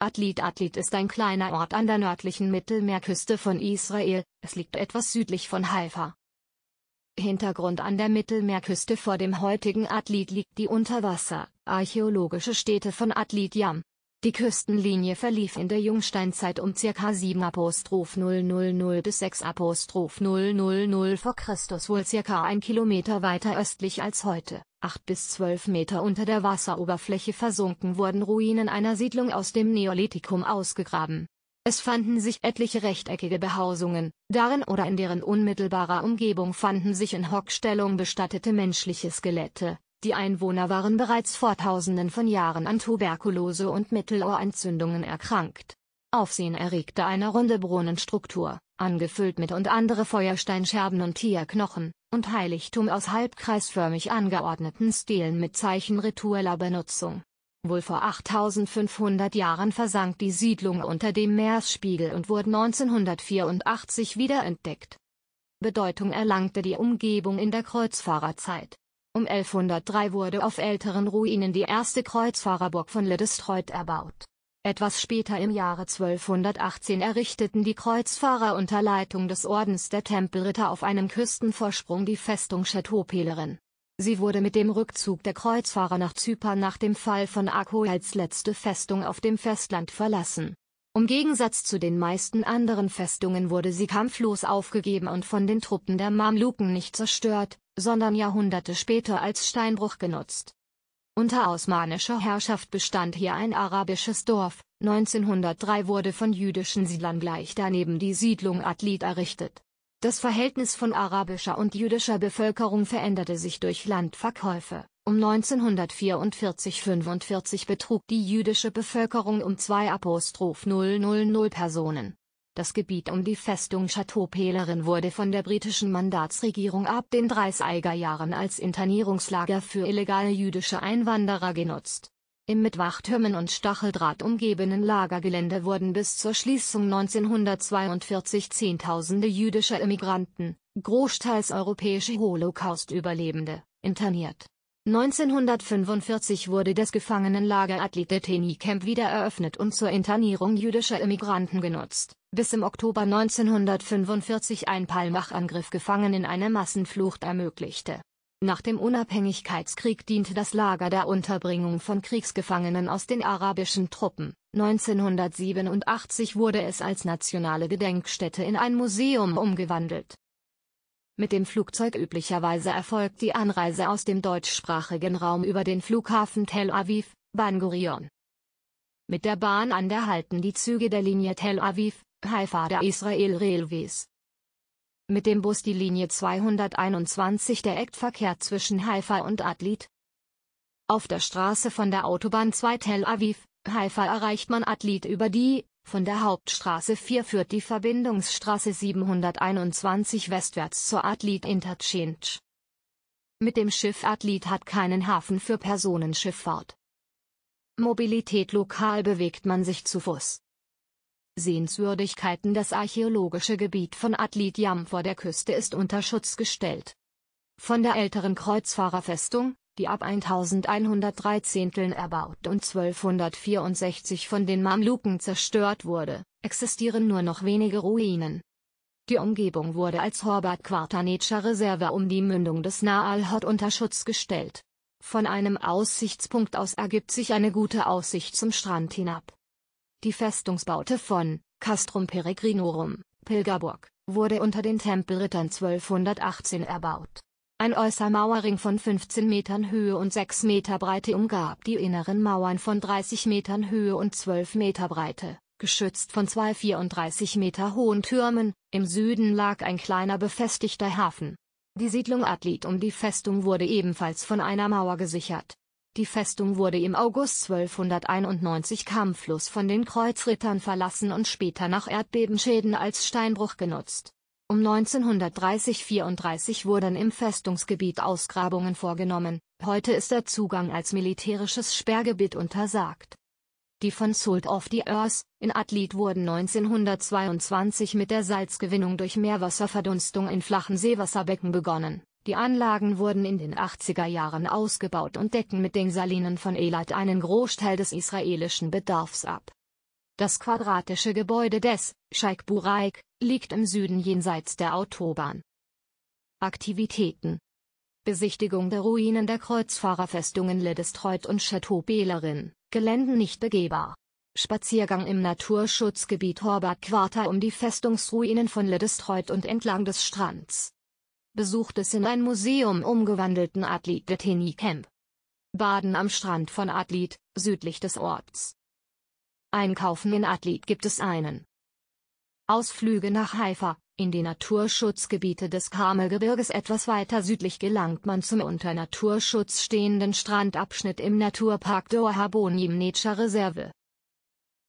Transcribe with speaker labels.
Speaker 1: Atlit Atlit ist ein kleiner Ort an der nördlichen Mittelmeerküste von Israel, es liegt etwas südlich von Haifa. Hintergrund an der Mittelmeerküste vor dem heutigen Atlit liegt die Unterwasser, archäologische Städte von Atlit Yam, die Küstenlinie verlief in der Jungsteinzeit um ca. 7 Apostroph 000 bis 6 Apostroph 000 vor Christus wohl ca. 1 Kilometer weiter östlich als heute. Acht bis zwölf Meter unter der Wasseroberfläche versunken wurden Ruinen einer Siedlung aus dem Neolithikum ausgegraben. Es fanden sich etliche rechteckige Behausungen, darin oder in deren unmittelbarer Umgebung fanden sich in Hockstellung bestattete menschliche Skelette, die Einwohner waren bereits vor Tausenden von Jahren an Tuberkulose und Mittelohrentzündungen erkrankt. Aufsehen erregte eine runde Brunnenstruktur, angefüllt mit und andere Feuersteinscherben und Tierknochen, und Heiligtum aus halbkreisförmig angeordneten Stelen mit Zeichen ritueller Benutzung. Wohl vor 8500 Jahren versank die Siedlung unter dem Meeresspiegel und wurde 1984 wiederentdeckt. Bedeutung erlangte die Umgebung in der Kreuzfahrerzeit. Um 1103 wurde auf älteren Ruinen die erste Kreuzfahrerburg von Le erbaut. Etwas später im Jahre 1218 errichteten die Kreuzfahrer unter Leitung des Ordens der Tempelritter auf einem Küstenvorsprung die Festung Chateau Pelerin. Sie wurde mit dem Rückzug der Kreuzfahrer nach Zypern nach dem Fall von Akko als letzte Festung auf dem Festland verlassen im Gegensatz zu den meisten anderen Festungen wurde sie kampflos aufgegeben und von den Truppen der Mamluken nicht zerstört, sondern Jahrhunderte später als Steinbruch genutzt. Unter osmanischer Herrschaft bestand hier ein arabisches Dorf, 1903 wurde von jüdischen Siedlern gleich daneben die Siedlung Adlit errichtet. Das Verhältnis von arabischer und jüdischer Bevölkerung veränderte sich durch Landverkäufe um 1944-45 betrug die jüdische Bevölkerung um Apostroph 000 Personen. Das Gebiet um die Festung Chateau Pelerin wurde von der britischen Mandatsregierung ab den 30er Jahren als Internierungslager für illegale jüdische Einwanderer genutzt. Im mit Wachtürmen und Stacheldraht umgebenen Lagergelände wurden bis zur Schließung 1942 Zehntausende jüdischer Immigranten, großteils europäische Holocaust-Überlebende, interniert 1945 wurde das Gefangenenlager Atliteteni Camp wieder eröffnet und zur Internierung jüdischer Immigranten genutzt, bis im Oktober 1945 ein Palmach-Angriff Gefangenen eine Massenflucht ermöglichte. Nach dem Unabhängigkeitskrieg diente das Lager der Unterbringung von Kriegsgefangenen aus den arabischen Truppen. 1987 wurde es als nationale Gedenkstätte in ein Museum umgewandelt. Mit dem Flugzeug üblicherweise erfolgt die Anreise aus dem deutschsprachigen Raum über den Flughafen Tel Aviv, Ban Gurion. Mit der Bahn an der halten die Züge der Linie Tel Aviv, Haifa der Israel Railways. Mit dem Bus die Linie 221 der Ektverkehr zwischen Haifa und Adlit. Auf der Straße von der Autobahn 2 Tel Aviv, Haifa erreicht man Adlit über die von der Hauptstraße 4 führt die Verbindungsstraße 721 westwärts zur Atlit Interchange. Mit dem Schiff Atlit hat keinen Hafen für Personenschifffahrt. Mobilität lokal bewegt man sich zu Fuß. Sehenswürdigkeiten Das archäologische Gebiet von Atlit Jam vor der Küste ist unter Schutz gestellt. Von der älteren Kreuzfahrerfestung, die ab 1113 erbaut und 1264 von den Mamluken zerstört wurde, existieren nur noch wenige Ruinen. Die Umgebung wurde als horbat Quartanetscher Reserve um die Mündung des Naalhot unter Schutz gestellt. Von einem Aussichtspunkt aus ergibt sich eine gute Aussicht zum Strand hinab. Die Festungsbaute von Castrum Peregrinorum, Pilgerburg, wurde unter den Tempelrittern 1218 erbaut. Ein Äußermauerring von 15 Metern Höhe und 6 Meter Breite umgab die inneren Mauern von 30 Metern Höhe und 12 Meter Breite, geschützt von zwei 34 Meter hohen Türmen, im Süden lag ein kleiner befestigter Hafen. Die Siedlung Adlit um die Festung wurde ebenfalls von einer Mauer gesichert. Die Festung wurde im August 1291 kampflos von den Kreuzrittern verlassen und später nach Erdbebenschäden als Steinbruch genutzt um 1930-34 wurden im Festungsgebiet Ausgrabungen vorgenommen, heute ist der Zugang als militärisches Sperrgebiet untersagt. Die von Sult of the Earth in Atlit wurden 1922 mit der Salzgewinnung durch Meerwasserverdunstung in flachen Seewasserbecken begonnen. Die Anlagen wurden in den 80er Jahren ausgebaut und decken mit den Salinen von Elat einen Großteil des israelischen Bedarfs ab. Das quadratische Gebäude des Sheikh Buraik liegt im Süden jenseits der Autobahn. Aktivitäten Besichtigung der Ruinen der Kreuzfahrerfestungen Le und Chateau Belerin, Geländen nicht begehbar. Spaziergang im Naturschutzgebiet Horbert Quarter um die Festungsruinen von Le und entlang des Strands. Besuch des in ein Museum umgewandelten Atlit de Camp. Baden am Strand von Atlit, südlich des Orts. Einkaufen in Atlit gibt es einen. Ausflüge nach Haifa, in die Naturschutzgebiete des Karmelgebirges etwas weiter südlich gelangt man zum unter Naturschutz stehenden Strandabschnitt im Naturpark Dohabon Nature Reserve.